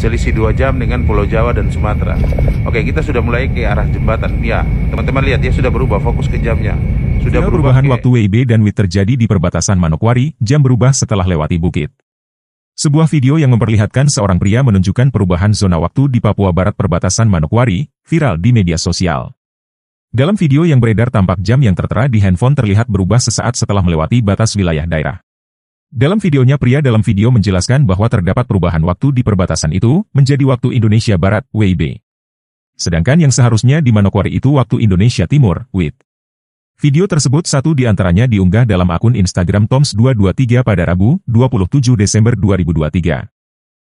selisih dua jam dengan Pulau Jawa dan Sumatera. Oke, kita sudah mulai ke arah jembatan. Ya, teman-teman lihat ya sudah berubah fokus ke jamnya. Sudah berubah perubahan ke... waktu WIB dan WIT terjadi di perbatasan Manokwari, jam berubah setelah lewati bukit. Sebuah video yang memperlihatkan seorang pria menunjukkan perubahan zona waktu di Papua Barat perbatasan Manokwari, viral di media sosial. Dalam video yang beredar tampak jam yang tertera di handphone terlihat berubah sesaat setelah melewati batas wilayah daerah. Dalam videonya pria dalam video menjelaskan bahwa terdapat perubahan waktu di perbatasan itu menjadi waktu Indonesia Barat, WIB. Sedangkan yang seharusnya di Manokwari itu waktu Indonesia Timur, WIT. Video tersebut satu di antaranya diunggah dalam akun Instagram Toms223 pada Rabu, 27 Desember 2023.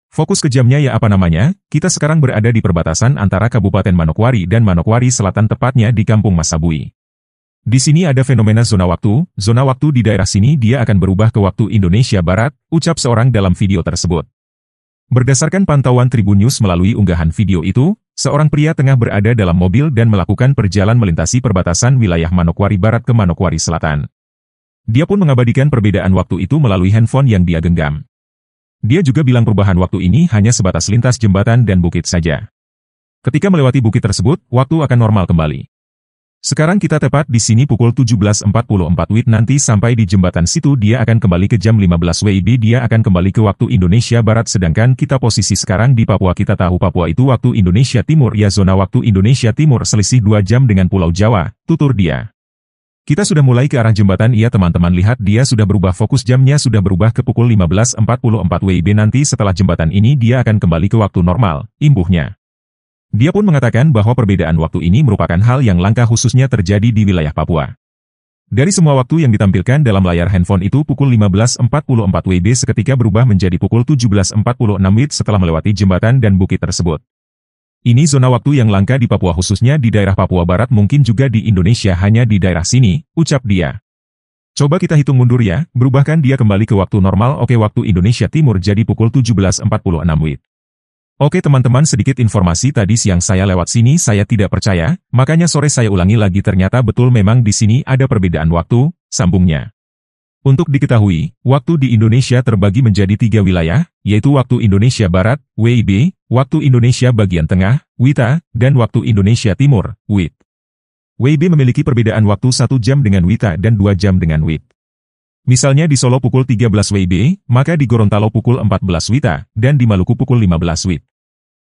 Fokus kejamnya ya apa namanya, kita sekarang berada di perbatasan antara Kabupaten Manokwari dan Manokwari Selatan tepatnya di Kampung Masabui. Di sini ada fenomena zona waktu, zona waktu di daerah sini dia akan berubah ke waktu Indonesia Barat, ucap seorang dalam video tersebut. Berdasarkan pantauan Tribun News melalui unggahan video itu, seorang pria tengah berada dalam mobil dan melakukan perjalanan melintasi perbatasan wilayah Manokwari Barat ke Manokwari Selatan. Dia pun mengabadikan perbedaan waktu itu melalui handphone yang dia genggam. Dia juga bilang perubahan waktu ini hanya sebatas lintas jembatan dan bukit saja. Ketika melewati bukit tersebut, waktu akan normal kembali. Sekarang kita tepat di sini pukul 17.44 WIB nanti sampai di jembatan situ dia akan kembali ke jam 15 WIB dia akan kembali ke waktu Indonesia Barat sedangkan kita posisi sekarang di Papua kita tahu Papua itu waktu Indonesia Timur ya zona waktu Indonesia Timur selisih 2 jam dengan Pulau Jawa, tutur dia. Kita sudah mulai ke arah jembatan iya teman-teman lihat dia sudah berubah fokus jamnya sudah berubah ke pukul 15.44 WIB nanti setelah jembatan ini dia akan kembali ke waktu normal, imbuhnya. Dia pun mengatakan bahwa perbedaan waktu ini merupakan hal yang langka khususnya terjadi di wilayah Papua. Dari semua waktu yang ditampilkan dalam layar handphone itu pukul 15.44 WIB seketika berubah menjadi pukul 17.46 WIB setelah melewati jembatan dan bukit tersebut. Ini zona waktu yang langka di Papua khususnya di daerah Papua Barat mungkin juga di Indonesia hanya di daerah sini, ucap dia. Coba kita hitung mundur ya, berubahkan dia kembali ke waktu normal oke waktu Indonesia Timur jadi pukul 17.46 WIB. Oke teman-teman sedikit informasi tadi siang saya lewat sini saya tidak percaya, makanya sore saya ulangi lagi ternyata betul memang di sini ada perbedaan waktu, sambungnya. Untuk diketahui, waktu di Indonesia terbagi menjadi tiga wilayah, yaitu waktu Indonesia Barat, WIB, waktu Indonesia bagian tengah, WITA, dan waktu Indonesia Timur, WIT. WIB memiliki perbedaan waktu satu jam dengan WITA dan dua jam dengan WIT. Misalnya di Solo pukul 13 WIB, maka di Gorontalo pukul 14 WITA, dan di Maluku pukul 15 WIT.